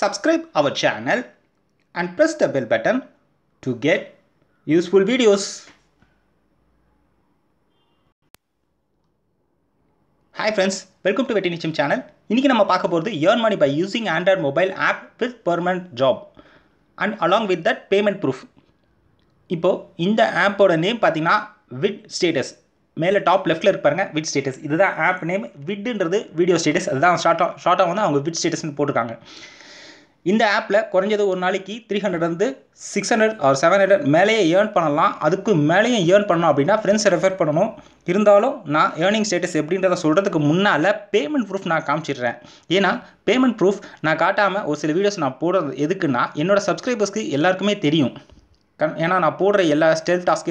subscribe our channel and press the bell button to get useful videos. Hi friends welcome to வெட்டி நிச்சயம் channel இன்றைக்கி நம்ம பார்க்க போகிறது earn money by using android mobile app with permanent job and along with that payment proof இப்போது இந்த ஆப்போட name பார்த்தீங்கன்னா விட் ஸ்டேட்டஸ் மேலே டாப் லெஃப்ட்டில் இருப்பாருங்க விட் ஸ்டேட்டஸ் இதுதான் ஆப் நேம் விட்டுன்றது வீடியோ ஸ்டேட்டஸ் அதுதான் ஷார்ட்டாக ஷார்ட்டாக வந்து அவங்க விட் ஸ்டேட்டஸ்னு போட்டிருக்காங்க இந்த ஆப்பில் குறைஞ்சது ஒரு நாளைக்கு த்ரீ ஹண்ட்ரட்லேருந்து six hundred or seven hundred மேலேயே ஏர்ன் பண்ணலாம் அதுக்கு மேலேயும் ஏர்ன் பண்ணணும் அப்படின்னா ஃப்ரெண்ட்ஸை ரெஃபர் பண்ணணும் இருந்தாலும் நான் ஏர்னிங் ஸ்டேட்டஸ் எப்படின்றத சொல்கிறதுக்கு முன்னால் பேமெண்ட் ப்ரூஃப் நான் காமிச்சிடுறேன் ஏன்னா பேமெண்ட் ப்ரூஃப் நான் காட்டாமல் ஒரு சில வீடியோஸ் நான் போடுறது எதுக்குன்னா என்னோடய சப்ஸ்கிரைபர்ஸ்க்கு எல்லாருக்குமே தெரியும் கன் ஏன்னா நான் போடுற எல்லா ஸ்டெல் டாஸ்க்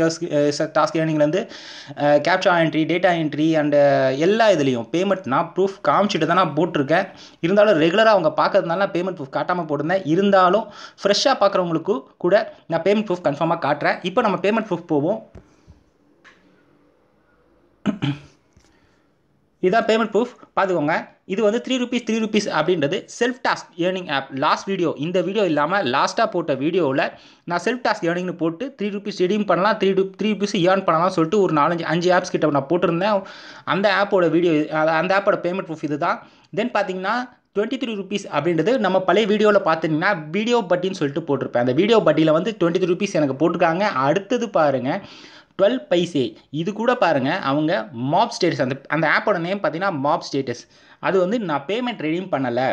டாஸ்க் ஏர்னிங்லேருந்து captcha entry data entry and எல்லா இதுலேயும் பேமெண்ட் நான் ப்ரூஃப் காமிச்சிட்டு தான் நான் போட்டிருக்கேன் இருந்தாலும் ரெகுலராக அவங்க பார்க்கறதுனால நான் பேமெண்ட் ப்ரூஃப் காட்டாமல் போட்டிருந்தேன் இருந்தாலும் ஃப்ரெஷ்ஷாக பார்க்குறவங்களுக்கு கூட நான் பேமெண்ட் ப்ரூஃப் கன்ஃபார்மாக காட்டுறேன் இப்போ நம்ம பேமெண்ட் ப்ரூஃப் போவோம் இதுதான் பேமெண்ட் ப்ரூஃப் பார்த்துக்கோங்க இது வந்து த்ரீ ருபீஸ் த்ரீ ருபீஸ் அப்படின்றது self task earning app last video இந்த வீடியோ இல்லாமல் லாஸ்ட்டாக போட்ட வீடியோவில் நான் செல்ஃப் டாஸ்க் ஏர்னிங்னு போட்டு த்ரீ ருபீஸ் ரெடீம் பண்ணலாம் three two three rupees earn பண்ணலாம் சொல்லிட்டு ஒரு நாலஞ்சு அஞ்சு ஆப்ஸ் கிட்ட நான் போட்டிருந்தேன் அந்த ஆப்போட வீடியோ அந்த ஆப்போட பேமெண்ட் ப்ரூஃப் இது தான் தென் பார்த்தீங்கன்னா டுவெண்ட்டி த்ரீ ருபீஸ் அப்படின்றது நம்ம பழைய வீடியோவில் பார்த்தீங்கன்னா வீடியோ பட்டின்னு சொல்லிட்டு போட்டிருப்பேன் அந்த வீடியோ பட்டியில் வந்து டுவெண்ட்டி த்ரீ ருபீஸ் எனக்கு போட்டிருக்காங்க அடுத்தது பாருங்கள் டுவெல் பைசே இது கூட பாருங்கள் அவங்க மாப் ஸ்டேட்டஸ் அந்த அந்த ஆப்போட நேம் பார்த்தீங்கன்னா மாப் ஸ்டேட்டஸ் அது வந்து நான் பேமெண்ட் ரெடியூம் பண்ணலை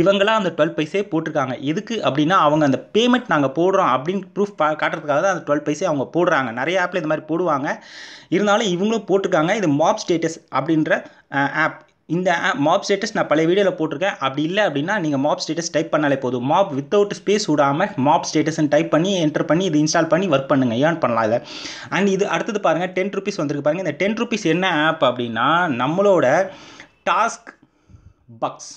இவங்களாம் அந்த டுவெல் பைசே போட்டிருக்காங்க எதுக்கு அப்படின்னா அவங்க அந்த பேமெண்ட் நாங்கள் போடுறோம் அப்படின்னு ப்ரூஃப் காட்டுறதுக்காக தான் அந்த டுவெல் பைசே அவங்க போடுறாங்க நிறைய ஆப்பில் இது மாதிரி போடுவாங்க இருந்தாலும் இவங்களும் போட்டிருக்காங்க இது மாப் ஸ்டேட்டஸ் அப்படின்ற ஆப் இந்த மாப் ஸ்டேட்டஸ் நான் பழைய வீடியோவில் போட்டிருக்கேன் அப்படி இல்லை அப்படின்னா நீங்கள் மாப் ஸ்டேட்டஸ் டைப் பண்ணாலே போதும் மாப் வித்தவுட் ஸ்பேஸ் விடாமல் மாப் ஸ்டேட்டஸ் டைப் பண்ணி என்டர் பண்ணி இது இன்ஸ்டால் பண்ணி ஒர்க் பண்ணுங்கள் ஏன் பண்ணலாம் இதை அண்ட் இது அடுத்தது பாருங்கள் டென் ருபீஸ் வந்திருக்கு பாருங்கள் இந்த டென் ருபீஸ் என்ன ஆப் அப்படின்னா நம்மளோட டாஸ்க் பக்ஸ்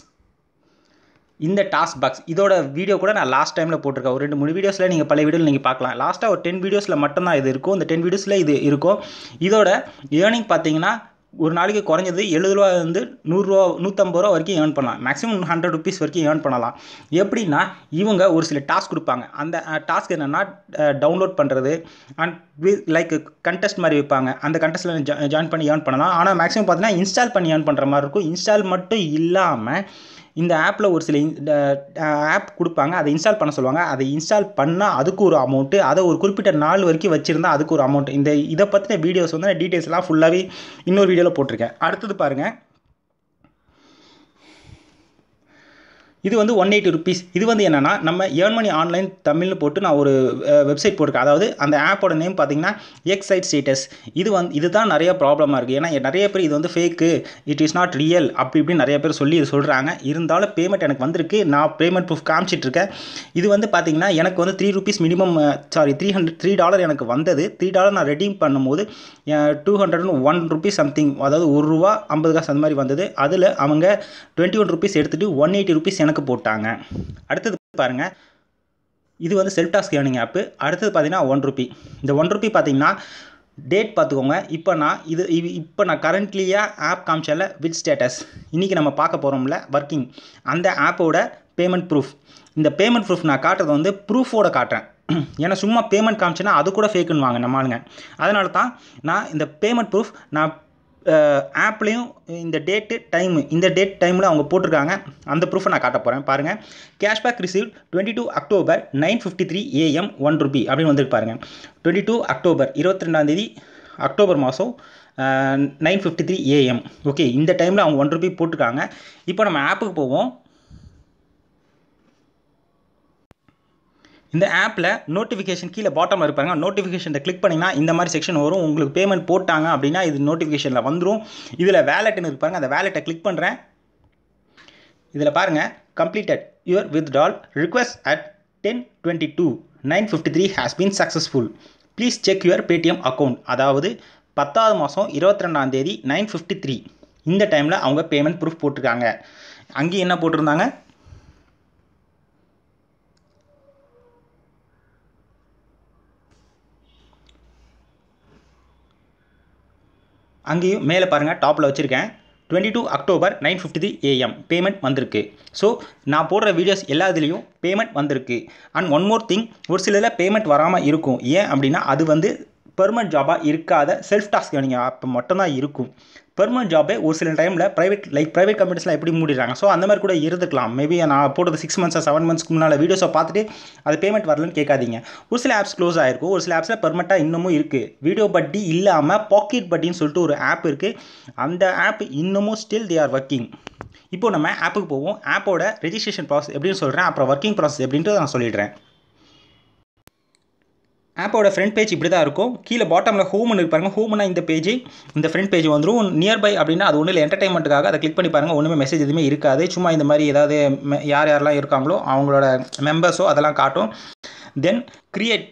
இந்த டாஸ்க் பாக்ஸ் இதோட வீடியோ கூட நான் லாஸ்ட் டைமில் போட்டிருக்கேன் ஒரு ரெண்டு மூணு வீடியோஸில் நீங்கள் பழைய வீடியோவில் நீங்கள் பார்க்கலாம் லாஸ்ட்டாக ஒரு டென் வீடியோஸில் மட்டும்தான் இது இருக்கும் இந்த டென் வீடியோஸில் இது இருக்கும் இதோட ஏர்னிங் பார்த்தீங்கன்னா ஒரு நாளைக்கு குறைஞ்சது எழுபது ரூபா வந்து நூறுரூவா நூற்றம்பது ரூபா வரைக்கும் ஏர்ன் பண்ணலாம் மேக்ஸிமம் ஹண்ட்ரட் ருபீஸ் வரைக்கும் ஏர்ன் பண்ணலாம் எப்படின்னா இவங்க ஒரு சில டாஸ்க் கொடுப்பாங்க அந்த டாஸ்க் என்னென்னா டவுன்லோட் பண்ணுறது அண்ட் லைக் கண்டெஸ்ட் மாதிரி வைப்பாங்க அந்த கண்டெஸ்ட்டில் ஜாயின் பண்ணி ஏர்ன் பண்ணலாம் ஆனால் மேக்ஸிமம் பார்த்தீங்கன்னா இன்ஸ்டால் பண்ணி ஏர்ன் பண்ணுற மாதிரி இருக்கும் இன்ஸ்டால் மட்டும் இல்லாமல் இந்த ஆப்பில் ஒரு சில ஆப் கொடுப்பாங்க அதை இன்ஸ்டால் பண்ண சொல்லுவாங்க அதை இன்ஸ்டால் பண்ணால் அதுக்கு ஒரு அமௌண்ட்டு அதை ஒரு குறிப்பிட்ட நாள் வரைக்கும் வச்சுருந்தா அதுக்கு ஒரு அமௌண்ட் இந்த இதை பற்றின வீடியோஸ் வந்து நான் டீட்டெயில்ஸ்லாம் ஃபுல்லாகவே இன்னொரு வீடியோவில் போட்டிருக்கேன் அடுத்தது பாருங்கள் இது வந்து ஒன் எயிட்டி ருபீஸ் இது வந்து என்னென்னா நம்ம ஏர்ன் மணி ஆன்லைன் தமிழ்னு போட்டு நான் ஒரு வெப்சைட் போட்டிருக்கேன் அதாவது அந்த ஆப்போட நேம் பார்த்தீங்கன்னா எக்ஸைட் ஸ்டேட்டஸ் இது வந்து இதுதான் நிறைய ப்ராப்ளமாக இருக்குது ஏன்னா நிறைய பேர் இது வந்து fake it is not real அப்படி இப்படின்னு நிறைய பேர் சொல்லி இது சொல்கிறாங்க இருந்தாலும் பேமெண்ட் எனக்கு வந்திருக்கு நான் பேமெண்ட் ப்ரூஃப் காமிச்சிட்ருக்கேன் இது வந்து பார்த்தீங்கன்னா எனக்கு வந்து three rupees minimum sorry three hundred three dollar எனக்கு வந்தது த்ரீ டாலர் நான் ரெடீம் பண்ணும்போது two hundred one rupees something அதாவது ஒரு ரூபா ஐம்பது காசு அந்த மாதிரி வந்தது அதில் அவங்க டுவெண்ட்டி ஒன் ருபீஸ் எடுத்துகிட்டு ஒன் எயிட்டி ருபீஸ் எனக்கு கணக்கு போட்டாங்க அடுத்தது பாருங்கள் இது வந்து செல்ஃப் டாஸ்க் ஏர்னிங் ஆப்பு அடுத்தது பார்த்தீங்கன்னா ஒன் ருபி இந்த ஒன் ருபி பார்த்தீங்கன்னா டேட் பார்த்துக்கோங்க இப்போ நான் இது இப்போ நான் கரண்ட்லியாக ஆப் காமிச்சால வித் ஸ்டேட்டஸ் இன்றைக்கி நம்ம பார்க்க போகிறோம்ல ஒர்க்கிங் அந்த ஆப்போட பேமெண்ட் ப்ரூஃப் இந்த பேமெண்ட் ப்ரூஃப் நான் காட்டுறது வந்து ப்ரூஃபோட காட்டுறேன் ஏன்னா சும்மா பேமெண்ட் காமிச்சேன்னா அது கூட ஃபேக்குன்னு வாங்க நம்மளுங்க அதனால தான் நான் இந்த பேமெண்ட் ப்ரூஃப் நான் ஆப்லேயும் இந்த டேட்டு டைமு இந்த டேட் டைமில் அவங்க போட்டிருக்காங்க அந்த ப்ரூஃபை நான் காட்ட போகிறேன் பாருங்கள் cashback receive twenty two October nine fifty three AM one rupee அப்படின்னு வந்துட்டு பாருங்கள் டுவெண்ட்டி டூ அக்டோபர் இருபத்தி ரெண்டாந்தேதி அக்டோபர் மாதம் nine fifty three AM okay இந்த டைமில் அவங்க ஒன் ருபி போட்டிருக்காங்க இப்போ நம்ம ஆப்புக்கு போவோம் இந்த ஆப்பில் நோட்டிஃபிகேஷன் கீழே பாட்டம் இருப்பாங்க நோட்டிஃபிகேஷனை கிளிக் பண்ணிங்கன்னா இந்த மாதிரி செக்ஷன் வரும் உங்களுக்கு பேமெண்ட் போட்டாங்க அப்படின்னா இது நோட்டிஃபிகேஷனில் வந்துடும் இதில் வேலெட்னு இருப்பாங்க அந்த வேலெட்டை கிளிக் பண்ணுறேன் இதில் பாருங்கள் completed your withdrawal request at ten twenty two nine fifty three has been successful please check your Paytm account அதாவது பத்தாவது மாதம் இருபத்தி ரெண்டாம் தேதி நைன் ஃபிஃப்டி த்ரீ இந்த டைமில் அவங்க பேமெண்ட் ப்ரூஃப் போட்டிருக்காங்க அங்கேயும் என்ன போட்டிருந்தாங்க அங்கேயும் மேலே பாருங்கள் டாப்பில் வச்சுருக்கேன் twenty two October nine fifty AM payment வந்திருக்கு ஸோ நான் போடுற வீடியோஸ் எல்லா இதுலேயும் பேமெண்ட் வந்திருக்கு அண்ட் ஒன் மோர் திங் ஒரு சிலதில் பேமெண்ட் வராமல் இருக்கும் ஏன் அப்படின்னா அது வந்து பெர்மனன்ட் ஜாபாக இருக்காத செல்ஃப் டாஸ்க் நீங்கள் அப்போ மட்டும்தான் இருக்கும் பெர்மனன்ட் ஜாபே ஒரு சில டைமில் ப்ரைவேட் லைக் ப்ரைவேட் கம்பெனிஸ்லாம் எப்படி மூடிடுறாங்க ஸோ அந்த மாதிரி கூட இருந்துக்கலாம் மேபி நான் போட்டது சிக்ஸ் மந்த்ஸாக செவன் மந்த்ஸ்க்கு முன்னால் வீடியோஸை பார்த்துட்டு அது பேமெண்ட் வரலன்னு கேட்காதீங்க ஒரு சில ஆப்ஸ் க்ளோஸ் ஆகிருக்கும் ஒரு சில ஆப்ஸில் பெர்மெண்ட்டாக இன்னமும் இருக்குது வீடியோ பட்டி இல்லாமல் பாக்கெட் பட்டின்னு சொல்லிட்டு ஒரு ஆப் இருக்குது அந்த ஆப் இன்னமும் ஸ்டில் தே ஆர் ஒர்க்கிங் இப்போது நம்ம ஆப்புக்கு போவோம் ஆப்போட ரெஜிஸ்ட்ரேஷன் ப்ராசஸ் எப்படின்னு சொல்கிறேன் அப்புறம் ஒர்க்கிங் ப்ராசஸ் எப்படின்ட்டு நான் சொல்லிடுறேன் ஆப்போட ஃப்ரண்ட் பேஜ் இப்படி தான் இருக்கும் கீழே பாட்டமில் ஹோம்னு இருப்பாருங்க ஹோம்னா இந்த பேஜ் இந்த ஃப்ரண்ட் பேஜ் வந்துடும் நியர்பை அப்படின்னா அது ஒன்றும் என்டர்டைன்மெண்ட்டுக்காக அதை கிளிக் பண்ணி பாருங்கள் ஒன்றுமே மெசேஜ் எதுவுமே இருக்காது சும்மா இந்த மாதிரி ஏதாவது யார் யாரெல்லாம் இருக்காங்களோ அவங்களோட மெம்பர்ஸோ அதெல்லாம் காட்டும் தென் கிரியேட்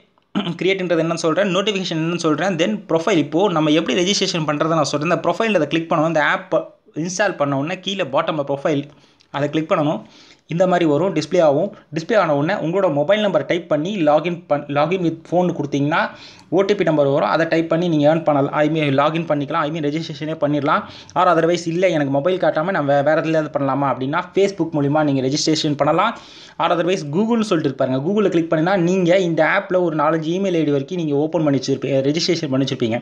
கிரியேட்ன்றது என்னன்னு சொல்கிறேன் நோட்டிஃபிகேஷன் என்னன்னு சொல்கிறேன் தென் ப்ரொஃபைல் இப்போது நம்ம எப்படி ரெஜிஸ்ட்ரேஷன் பண்ணுறதை நான் சொல்கிறேன் இந்த ப்ரொஃபைலில் அதை கிளிக் பண்ணணும் இந்த ஆப் இன்ஸ்டால் பண்ண உடனே கீழே பாட்டமில் ப்ரொஃபைல் அதை கிளிக் பண்ணணும் இந்த மாதிரி வரும் டிஸ்பிளே ஆகும் டிஸ்பிளே ஆன உடனே உங்களோட மொபைல் நம்பர் டைப் பண்ணி லாகின் பண் லாகின் வித் ஃபோன் கொடுத்தீங்கன்னா ஓடிபி நம்பர் வரும் அதை டைப் பண்ணி நீங்கள் ஏர்ன் பண்ணலாம் ஐ மீன் லாகின் பண்ணிக்கலாம் ஐ மீன் ரெஜிஸ்ட்ரேஷனே பண்ணிடலாம் ஆர் அதர்வைஸ் இல்லை எனக்கு மொபைல் காட்டாமல் நம்ம வேறு எதுலேயாவது பண்ணலாமா அப்படின்னா ஃபேஸ்புக் மூலிமா நீங்கள் ரெஜிஸ்ட்ரேஷன் பண்ணலாம் ஆர் அதர்வைஸ் கூகுள்னு சொல்லிட்டு இருப்பாருங்க கூகுளில் கிளிக் பண்ணினா நீங்கள் இந்த ஆப்பில் ஒரு நாலஞ்சு இமெயில் ஐடி வரைக்கும் நீங்கள் ஓப்பன் பண்ணி வச்சிருப்பீங்க ரெஜிஸ்ட்ரேஷன் பண்ணி வச்சிருப்பீங்க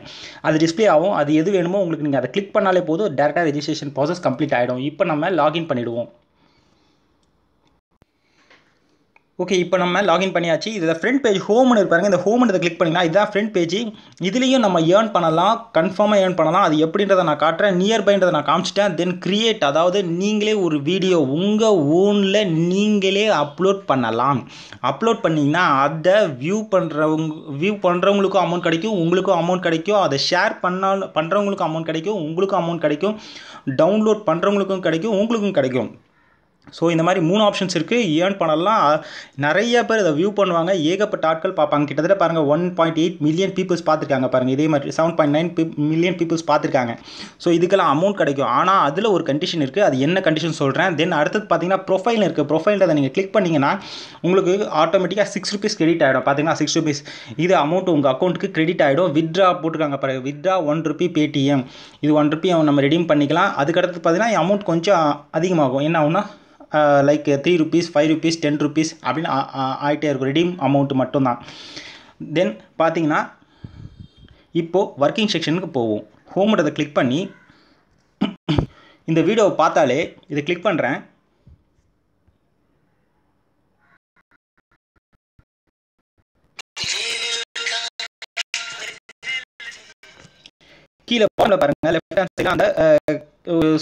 அது டிஸ்பிளே ஆகும் அது எது வேணுமோ உங்களுக்கு நீங்கள் அதை கிளிக் பண்ணாலே போதும் டேரெக்டாக ரெஜிஸ்ட்ரேஷன் ப்ராசஸ் கம்ப்ளீட் ஆகிடும் இப்போ நம்ம லாகின் பண்ணிவிடுவோம் ஓகே இப்போ நம்ம லாகின் பண்ணியாச்சு இதில் ஃப்ரண்ட் பேஜ் ஹோம்னு இருப்பாருங்க இந்த ஹோம்ன்றதை கிளிக் பண்ணிங்கன்னா இதுதான் ஃப்ரண்ட் பேஜ் இதுலேயும் நம்ம ஏர்ன் பண்ணலாம் கன்ஃபார்மாக ஏர்ன் பண்ணலாம் அது எப்படின்றத நான் காட்டுறேன் பைன்றதை நான் காமிச்சிட்டேன் தென் கிரியேட் அதாவது நீங்களே ஒரு வீடியோ உங்கள் ஓனில் நீங்களே அப்லோட் பண்ணலாம் அப்லோட் பண்ணிங்கன்னா அதை வியூ பண்ணுறவங்க வியூ பண்ணுறவங்களுக்கும் அமௌண்ட் கிடைக்கும் உங்களுக்கும் அமௌண்ட் கிடைக்கும் அதை ஷேர் பண்ண பண்ணுறவங்களுக்கும் அமௌண்ட் கிடைக்கும் உங்களுக்கும் அமௌண்ட் கிடைக்கும் டவுன்லோட் பண்ணுறவங்களுக்கும் கிடைக்கும் உங்களுக்கும் கிடைக்கும் ஸோ இந்த மாதிரி மூணு ஆப்ஷன்ஸ் இருக்குது ஏர்ன் பண்ணலாம் நிறைய பேர் இதை வியூ பண்ணுவாங்க ஏகப்பட்ட ஆட்கள் பார்ப்பாங்க கிட்டத்தட்ட பாருங்கள் one point eight million peoples பார்த்துருக்காங்க பாருங்கள் இதே மாதிரி seven point nine million peoples பார்த்துருக்காங்க ஸோ இதுக்கெல்லாம் அமௌண்ட் கிடைக்கும் ஆனால் அதில் ஒரு கண்டிஷன் இருக்குது அது என்ன கண்டிஷன் சொல்கிறேன் தென் அடுத்தது பார்த்தீங்கன்னா ப்ரொஃபைல் இருக்குது ப்ரொஃபைலில் அதை நீங்கள் கிளிக் பண்ணிங்கன்னா உங்களுக்கு ஆட்டோமேட்டிக்காக சிக்ஸ் ருபீஸ் கிரெடிட் ஆகிடும் பார்த்தீங்கன்னா சிக்ஸ் ருபீஸ் இது அமௌண்ட் உங்கள் அக்கௌண்ட்டுக்கு கிரெடிட் ஆகிடும் வித்ரா போட்டிருக்காங்க பாருங்கள் வித்ரா ஒன் ருபி பேடிஎம் இது ஒன் ருபி நம்ம ரெடீம் பண்ணிக்கலாம் அதுக்கடுத்து பார்த்தீங்கன்னா அமௌண்ட் கொஞ்சம் அதிகமாகும் என்ன ஆகும்னா like three rupees five rupees ten rupees அப்படின்னு ஆகிட்டே இருக்கும் ரிடீம் அமௌண்ட் மட்டும்தான் தென் பார்த்தீங்கன்னா இப்போது ஒர்க்கிங் செக்ஷனுக்கு போவோம் அதை கிளிக் பண்ணி இந்த வீடியோவை பார்த்தாலே இதை கிளிக் பண்ணுறேன் கீழே பாருங்கள் லெஃப்ட் ஹேண்ட் சைடில் அந்த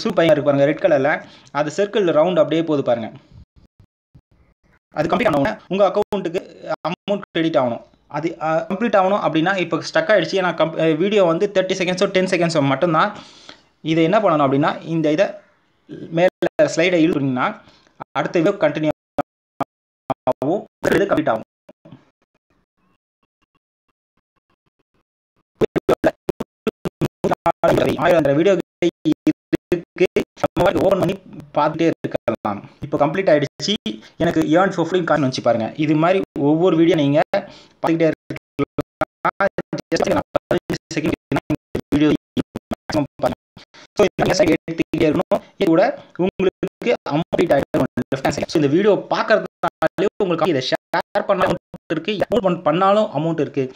சூ பையன் இருக்கு பாருங்கள் ரெட் கலரில் அது சர்க்கிள் ரவுண்ட் அப்படியே போகுது பாருங்கள் அது கம்ப்ளீட் ஆனவுடனே உங்கள் அக்கௌண்ட்டுக்கு அமௌண்ட் கிரெடிட் ஆகணும் அது கம்ப்ளீட் ஆகணும் அப்படின்னா இப்போ ஸ்டக் ஆகிடுச்சு ஏன்னா கம் வீடியோ வந்து தேர்ட்டி செகண்ட்ஸோ டென் செகண்ட்ஸோ மட்டும்தான் இதை என்ன பண்ணணும் அப்படின்னா இந்த இதை மேலே ஸ்லைடை இழுத்துட்டிங்கன்னா அடுத்த வீடியோ கண்டினியூ ஆகும் கம்ப்ளீட் ஆகும் ஆயிரம் வீடியோ நம்ம ஓன் பண்ணி பார்த்துட்டே இருக்கலாம் இப்போ கம்ப்ளீட் ஆகிடுச்சு எனக்கு ஏர்ன் ஃபிஃப்டின் காயின் வச்சு பாருங்க இது மாதிரி ஒவ்வொரு வீடியோ நீங்க பார்த்துக்கிட்டே இருக்கலாம் வீடியோ ஸோ எடுத்துக்கிட்டே இருக்கணும் இது கூட உங்களுக்கு அம்ப்ளீட் ஆகிடும் லெஃப்ட் ஹேண்ட் சைடு இந்த வீடியோ பார்க்கறதுனாலே உங்களுக்கு இதை ஷேர் பண்ணலாம் இருக்குது அமௌண்ட் பண்ணாலும் அமௌண்ட் இருக்குது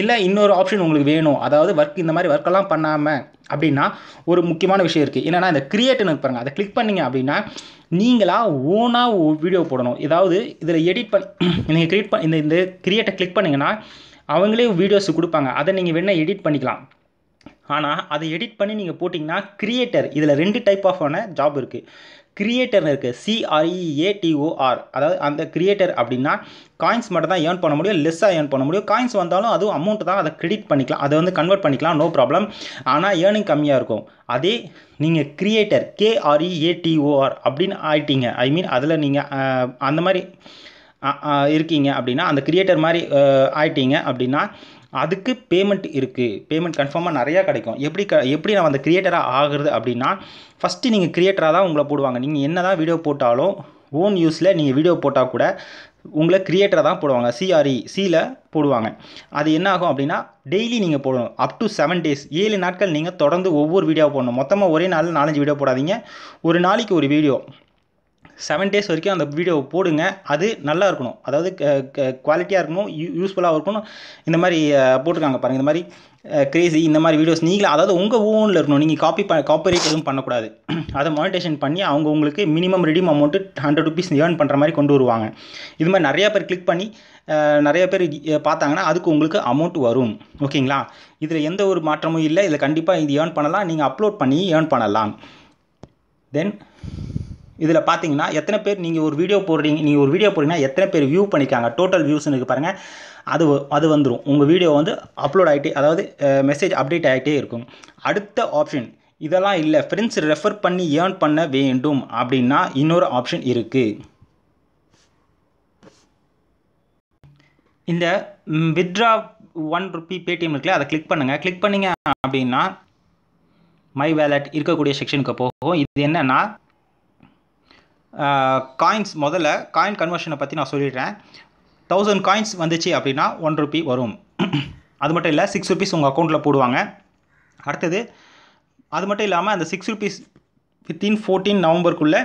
இல்லை இன்னொரு ஆப்ஷன் உங்களுக்கு வேணும் அதாவது ஒர்க் இந்த மாதிரி ஒர்க்கெல்லாம் பண்ணாமல் அப்படின்னா ஒரு முக்கியமான விஷயம் இருக்குது என்னென்னா இந்த கிரியேட்டுன்னு பாருங்கள் அதை கிளிக் பண்ணிங்க அப்படின்னா நீங்களாக ஓனாக வீடியோ போடணும் ஏதாவது இதில் எடிட் பண்ணி நீங்கள் கிரியேட் பண்ண இந்த இந்த கிரியேட்டை கிளிக் பண்ணிங்கன்னா அவங்களே வீடியோஸ் கொடுப்பாங்க அதை நீங்கள் வேணால் எடிட் பண்ணிக்கலாம் ஆனால் அதை எடிட் பண்ணி நீங்கள் போட்டிங்கன்னா கிரியேட்டர் இதில் ரெண்டு டைப் ஆஃபான ஜாப் இருக்குது கிரியேட்டர்னு இருக்குது சிஆர்இஏடிஓஆர் e அதாவது அந்த கிரியேட்டர் அப்படின்னா காயின்ஸ் மட்டும் தான் ஏர்ன் பண்ண முடியும் லெஸ்ஸாக ஏர்ன் பண்ண முடியும் காயின்ஸ் வந்தாலும் அதுவும் அமௌண்ட் தான் அதை கிரெடிட் பண்ணிக்கலாம் அதை வந்து கன்வெர்ட் பண்ணிக்கலாம் நோ ப்ராப்ளம் ஆனால் ஏர்னிங் கம்மியாக இருக்கும் அதே நீங்கள் கிரியேட்டர் கேஆர்இஏடிஓஆர் அப்படின்னு ஆயிட்டீங்க ஐ மீன் அதில் நீங்கள் அந்த மாதிரி இருக்கீங்க அப்படின்னா அந்த கிரியேட்டர் மாதிரி ஆயிட்டீங்க அப்படின்னா அதுக்கு பேமெண்ட் இருக்குது பேமெண்ட் கன்ஃபார்மாக நிறையா கிடைக்கும் எப்படி க எப்படி நம்ம அந்த க்ரியேட்டராக ஆகுறது அப்படின்னா ஃபஸ்ட்டு நீங்கள் க்ரியேட்டராக தான் உங்களை போடுவாங்க நீங்கள் என்ன தான் வீடியோ போட்டாலும் ஓன் யூஸில் நீங்கள் வீடியோ போட்டால் கூட உங்களை க்ரியேட்டராக தான் போடுவாங்க சிஆர்இ சியில் e, போடுவாங்க அது என்ன ஆகும் அப்படின்னா டெய்லி நீங்கள் போடணும் அப் டு செவன் டேஸ் ஏழு நாட்கள் நீங்கள் தொடர்ந்து ஒவ்வொரு வீடியோ போடணும் மொத்தமாக ஒரே நாளில் நாலஞ்சு வீடியோ போடாதீங்க ஒரு நாளைக்கு ஒரு வீடியோ செவன் டேஸ் வரைக்கும் அந்த வீடியோவை போடுங்க அது நல்லா இருக்கணும் அதாவது குவாலிட்டியாக இருக்கணும் யூ யூஸ்ஃபுல்லாக இருக்கணும் இந்த மாதிரி போட்டிருக்காங்க பாருங்கள் இந்த மாதிரி கிரேசி இந்த மாதிரி வீடியோஸ் நீங்களே அதாவது உங்கள் ஓனில் இருக்கணும் நீங்கள் காப்பி ப காப்பரேட் எதுவும் பண்ணக்கூடாது அதை மானிட்டேஷன் பண்ணி அவங்க உங்களுக்கு minimum redeem amount hundred rupees earn பண்ணுற மாதிரி கொண்டு வருவாங்க இது மாதிரி நிறையா பேர் கிளிக் பண்ணி நிறைய பேர் பார்த்தாங்கன்னா அதுக்கு உங்களுக்கு அமௌண்ட் வரும் ஓகேங்களா இதில் எந்த ஒரு மாற்றமும் இல்லை இதில் கண்டிப்பாக இது ஏர்ன் பண்ணலாம் நீங்கள் அப்லோட் பண்ணி ஏர்ன் பண்ணலாம் தென் இதில் பார்த்தீங்கன்னா எத்தனை பேர் நீங்கள் ஒரு வீடியோ போடுறீங்க நீங்கள் ஒரு வீடியோ போடுறீங்கன்னா எத்தனை பேர் வியூ பண்ணிக்காங்க டோட்டல் வியூஸ்னு இருக்குது பாருங்கள் அது அது வந்துடும் உங்கள் வீடியோ வந்து அப்லோட் ஆகிட்டே அதாவது மெசேஜ் அப்டேட் ஆகிட்டே இருக்கும் அடுத்த ஆப்ஷன் இதெல்லாம் இல்லை ஃப்ரெண்ட்ஸ் ரெஃபர் பண்ணி ஏர்ன் பண்ண வேண்டும் அப்படின்னா இன்னொரு ஆப்ஷன் இருக்குது இந்த வித்ரா ஒன் ருப்பி பேடிஎம் இருக்குல்ல அதை கிளிக் பண்ணுங்கள் கிளிக் பண்ணிங்க அப்படின்னா மை வேலட் இருக்கக்கூடிய செக்ஷனுக்கு போகும் இது என்னென்னா காயின்ஸ் முதல்ல காயின் கன்வர்ஷனை பற்றி நான் சொல்லிடுறேன் தௌசண்ட் காயின்ஸ் வந்துச்சு அப்படின்னா ஒன் ருபி வரும் அது மட்டும் இல்லை சிக்ஸ் ருபீஸ் உங்கள் அக்கௌண்ட்டில் போடுவாங்க அடுத்தது அது மட்டும் இல்லாமல் அந்த சிக்ஸ் ருபீஸ் வித்தின் ஃபோர்டீன் நவம்பருக்குள்ளே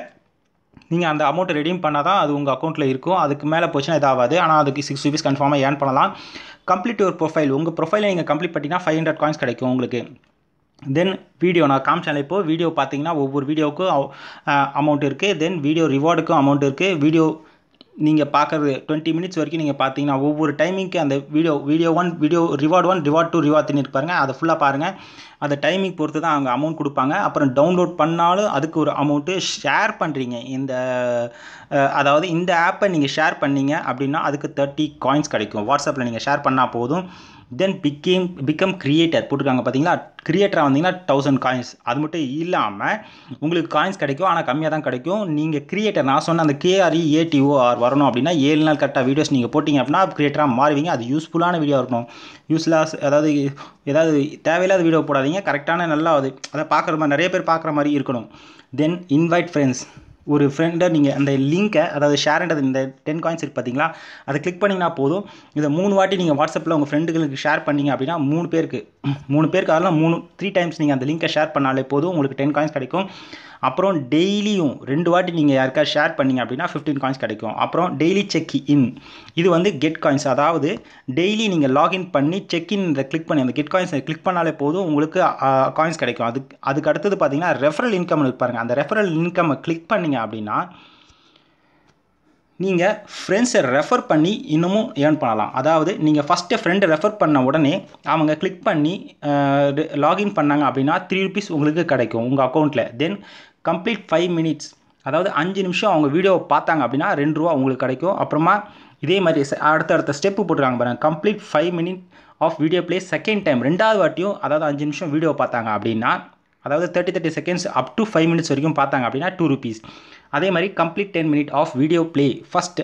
நீங்கள் அந்த அமௌண்ட்டை ரெடீம் பண்ணால் தான் அது உங்கள் அக்கௌண்ட்டில் இருக்கும் அதுக்கு மேலே போச்சுன்னா இதாகாது ஆனால் அதுக்கு சிக்ஸ் ருபீஸ் கன்ஃபார்மாக ஏர்ன் பண்ணலாம் கம்ப்ளீட் ஒரு ப்ரொஃபைல் உங்கள் ப்ரொஃபைலை நீங்கள் கம்ப்ளீட் பண்ணிங்கன்னா ஃபைவ் ஹண்ட்ரட் காயின்ஸ் கிடைக்கும் உங்களுக்கு தென் வீடியோ நான் காமிச்சேன் இப்போது வீடியோ பார்த்தீங்கன்னா ஒவ்வொரு வீடியோவுக்கும் அமௌண்ட் இருக்குது தென் வீடியோ ரிவார்டுக்கும் அமௌண்ட் இருக்குது வீடியோ நீங்கள் பார்க்குறது டுவெண்ட்டி மினிட்ஸ் வரைக்கும் நீங்கள் பார்த்தீங்கன்னா ஒவ்வொரு டைமிங்க்கு அந்த video video one video reward one reward two reward தண்ணி இருப்பாருங்க அதை ஃபுல்லாக பாருங்கள் அந்த டைமிங் பொறுத்து தான் அவங்க அமௌண்ட் கொடுப்பாங்க அப்புறம் டவுன்லோட் பண்ணாலும் அதுக்கு ஒரு அமௌண்ட்டு ஷேர் பண்ணுறீங்க இந்த அதாவது இந்த ஆப்பை நீங்கள் ஷேர் பண்ணீங்க அப்படின்னா அதுக்கு தேர்ட்டி காயின்ஸ் கிடைக்கும் வாட்ஸ்அப்பில் நீங்கள் ஷேர் பண்ணால் போதும் தென் பிகேம் பிகம் கிரியேட்டர் போட்டிருக்காங்க பார்த்தீங்கன்னா கிரியேட்டராக வந்தீங்கன்னா தௌசண்ட் காயின்ஸ் அது மட்டும் இல்லாமல் உங்களுக்கு காயின்ஸ் கிடைக்கும் ஆனால் கம்மியாக தான் கிடைக்கும் நீங்கள் கிரியேட்டர் நான் சொன்ன அந்த கேஆர்இ ஏடிஓஆர் e வரணும் அப்படின்னா ஏழு நாள் கரெக்டாக வீடியோஸ் நீங்கள் போட்டிங்க அப்படின்னா கிரியேட்டராக மாறுவீங்க அது யூஸ்ஃபுல்லான வீடியோ இருக்கும் யூஸ்லாஸ் அதாவது ஏதாவது தேவையில்லாத வீடியோ போடாதீங்க கரெக்டான நல்லா அது அதை பார்க்குற மாதிரி நிறைய பேர் பார்க்குற மாதிரி இருக்கணும் தென் இன்வைட் ஃப்ரெண்ட்ஸ் ஒரு ஃப்ரெண்டை நீங்கள் அந்த லிங்க்கை அதாவது ஷேர்ன்றது இந்த டென் காயின்ஸ் இருக்கு பார்த்தீங்களா அதை கிளிக் பண்ணிங்கன்னா போதும் இதை மூணு வாட்டி நீங்கள் வாட்ஸ்அப்பில் உங்கள் ஃப்ரெண்டுகளுக்கு ஷேர் பண்ணிங்க அப்படின்னா மூணு பேருக்கு மூணு பேருக்கு அதெல்லாம் மூணு த்ரீ டைம்ஸ் நீங்கள் அந்த லிங்க்கை ஷேர் பண்ணாலே போதும் உங்களுக்கு டென் காயின்ஸ் கிடைக்கும் அப்புறம் டெய்லியும் ரெண்டு வாட்டி நீங்கள் யாருக்கா ஷேர் பண்ணிங்க அப்படின்னா ஃபிஃப்டீன் காயின்ஸ் கிடைக்கும் அப்புறம் டெய்லி செக் இன் இது வந்து கெட் காயின்ஸ் அதாவது டெய்லி நீங்கள் லாகின் பண்ணி செக் இன் கிளிக் பண்ணி அந்த கெட் காயின்ஸ் கிளிக் பண்ணாலே போதும் உங்களுக்கு காயின்ஸ் கிடைக்கும் அதுக்கு அதுக்கு அடுத்தது பார்த்தீங்கன்னா ரெஃபரல் இன்கம் பாருங்கள் அந்த ரெஃபரல் இன்கம்மை கிளிக் பண்ணிங்க அப்படின்னா நீங்கள் ஃப்ரெண்ட்ஸை ரெஃபர் பண்ணி இன்னமும் ஏர்ன் பண்ணலாம் அதாவது நீங்கள் ஃபஸ்ட்டு ஃப்ரெண்டு ரெஃபர் பண்ண உடனே அவங்க கிளிக் பண்ணி லாகின் பண்ணாங்க அப்படின்னா த்ரீ ருபீஸ் உங்களுக்கு கிடைக்கும் உங்கள் அக்கௌண்ட்டில் தென் கம்ப்ளீட் ஃபைவ் மினிட்ஸ் அதாவது அஞ்சு நிமிஷம் அவங்க வீடியோவை பார்த்தாங்க அப்படின்னா ரெண்டு ரூபா உங்களுக்கு கிடைக்கும் அப்புறமா இதே மாதிரி அடுத்த அடுத்த ஸ்டெப்பு போட்டுருக்காங்க பாருங்கள் complete five minute of video play second time ரெண்டாவது வாட்டியும் அதாவது அஞ்சு நிமிஷம் வீடியோ பார்த்தாங்க அப்படின்னா அதாவது thirty thirty seconds up to five minutes வரைக்கும் பார்த்தாங்க அப்படின்னா டூ ருபீஸ் அதே மாதிரி complete ten minute of video play first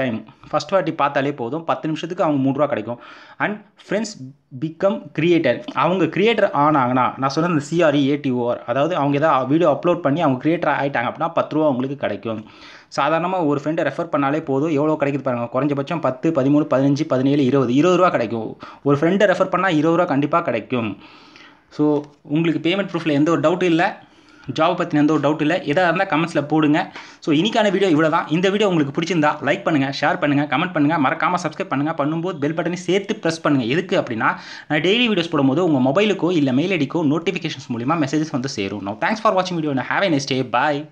time first வாட்டி பார்த்தாலே போதும் பத்து நிமிஷத்துக்கு அவங்க மூணு ரூபா கிடைக்கும் அண்ட் ஃப்ரெண்ட்ஸ் பிகம் கிரியேட்டர் அவங்க கிரியேட்டர் ஆனாங்கன்னா நான் சொன்ன இந்த சிஆர்இ ஏடிஓஆர் e அதாவது அவங்க ஏதாவது வீடியோ அப்லோட் பண்ணி அவங்க கிரியேட்டர் ஆகிட்டாங்க அப்படின்னா பத்து ரூபா அவங்களுக்கு கிடைக்கும் சாதாரணமாக ஒரு ஃப்ரெண்டை ரெஃபர் பண்ணாலே போதும் எவ்வளோ கிடைக்குது பாருங்கள் குறைஞ்சபட்சம் பத்து பதிமூணு பதினஞ்சு பதினேழு இருபது இருபது ரூபா கிடைக்கும் ஒரு ஃப்ரெண்டை ரெஃபர் பண்ணால் இருபது ரூபா கண்டிப்பாக கிடைக்கும் ஸோ உங்களுக்கு பேமெண்ட் ப்ரூஃபில் எந்த ஒரு டவுட்டும் இல்லை ஜாப் பற்றி எந்த ஒரு டவுட் இல்லை எதாக இருந்தால் கமெண்ட்ஸில் போடுங்க ஸோ இன்றைக்கான வீடியோ இவ்வளோ தான் இந்த வீடியோ உங்களுக்கு பிடிச்சிருந்தா லைக் பண்ணுங்கள் ஷேர் பண்ணுங்கள் கமெண்ட் பண்ணுங்கள் மறக்காமல் சப்ஸ்கிரைப் பண்ணுங்கள் பண்ணும்போது பெல் பட்டனை சேர்த்து ப்ரெஸ் பண்ணுங்கள் எதுக்கு அப்படின்னா நான் டெய்லி வீடியோஸ் போடும்போது உங்கள் மொபைலுக்கோ இல்லை மெயில் ஐடிக்கோ நோட்டிஃபிகேஷன்ஸ் மூலிமா மெசேஜஸ் வந்து சேரும் நோ தேங்க்ஸ் ஃபார் வாட்சிங் video have a next day bye